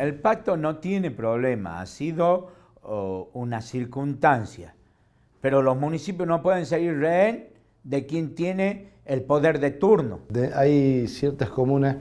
El pacto no tiene problema, ha sido una circunstancia, pero los municipios no pueden seguir rehén de quien tiene el poder de turno. hay ciertas comunas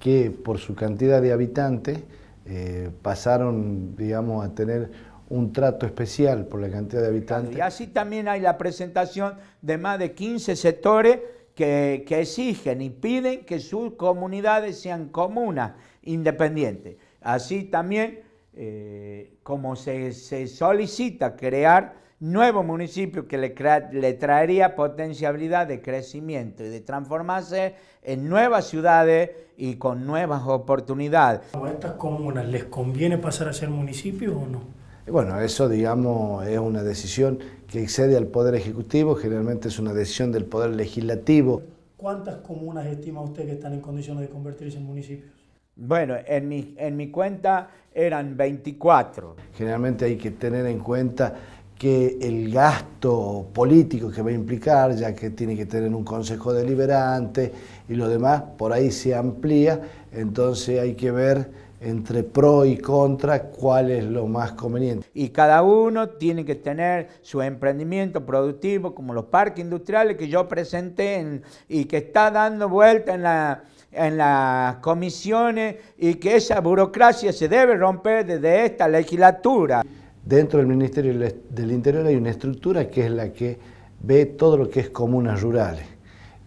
que por su cantidad de habitantes eh, pasaron, digamos, a tener un trato especial por la cantidad de habitantes. Y así también hay la presentación de más de 15 sectores que exigen y piden que sus comunidades sean comunas independientes. Así también, eh, como se, solicita crear nuevos municipios que le, le traería potencialidad de crecimiento y de transformarse en nuevas ciudades y con nuevas oportunidades. ¿A estas comunas les conviene pasar a ser municipios o no? Bueno, eso digamos es una decisión que excede al Poder Ejecutivo, generalmente es una decisión del Poder Legislativo. ¿Cuántas comunas estima usted que están en condiciones de convertirse en municipios? Bueno, en mi, en mi cuenta eran 24. Generalmente hay que tener en cuenta que el gasto político que va a implicar, ya que tiene que tener un consejo deliberante y lo demás, por ahí se amplía, entonces hay que ver entre pro y contra cuál es lo más conveniente. Y cada uno tiene que tener su emprendimiento productivo, como los parques industriales que yo presenté y que está dando vuelta en la, en las comisiones y que esa burocracia se debe romper desde esta legislatura. Dentro del Ministerio del Interior hay una estructura que es la que ve todo lo que es comunas rurales.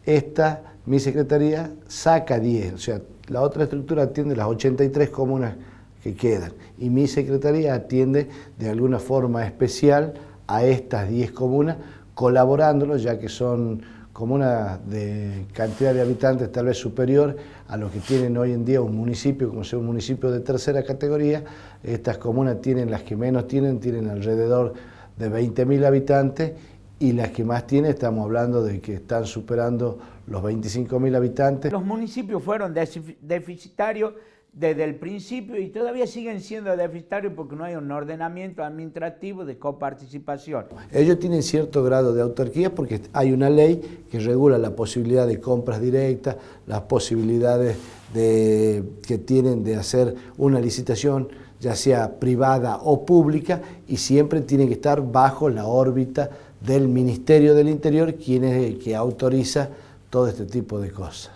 Esta, mi secretaría, saca 10, o sea, la otra estructura atiende las 83 comunas que quedan y mi secretaría atiende de alguna forma especial a estas 10 comunas, colaborándolo ya que son comunas de cantidad de habitantes tal vez superior a lo que tienen hoy en día un municipio, como sea un municipio de tercera categoría, estas comunas tienen las que menos tienen, tienen alrededor de 20.000 habitantes y las que más tienen estamos hablando de que están superando los 25.000 habitantes. Los municipios fueron deficitarios desde el principio y todavía siguen siendo deficitarios porque no hay un ordenamiento administrativo de coparticipación. Ellos tienen cierto grado de autarquía porque hay una ley que regula la posibilidad de compras directas, las posibilidades que tienen de hacer una licitación ya sea privada o pública y siempre tienen que estar bajo la órbita del Ministerio del Interior, quien es el que autoriza todo este tipo de cosas.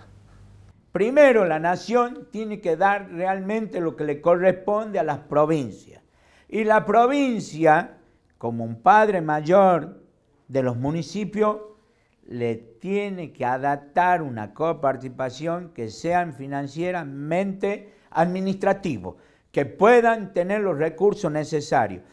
Primero, la nación tiene que dar realmente lo que le corresponde a las provincias. Y la provincia, como un padre mayor de los municipios, le tiene que adaptar una coparticipación que sean financieramente administrativos, que puedan tener los recursos necesarios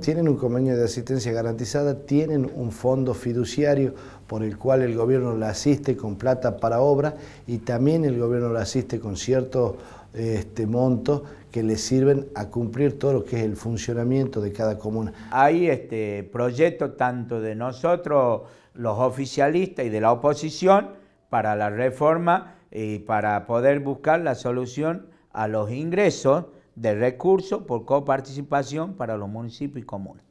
tienen un convenio de asistencia garantizada, tienen un fondo fiduciario por el cual el gobierno la asiste con plata para obra y también el gobierno la asiste con ciertos este, montos que le sirven a cumplir todo lo que es el funcionamiento de cada comuna. Hay este, proyectos tanto de nosotros, los oficialistas y de la oposición, para la reforma y para poder buscar la solución a los ingresos de recursos por coparticipación para los municipios y comunes.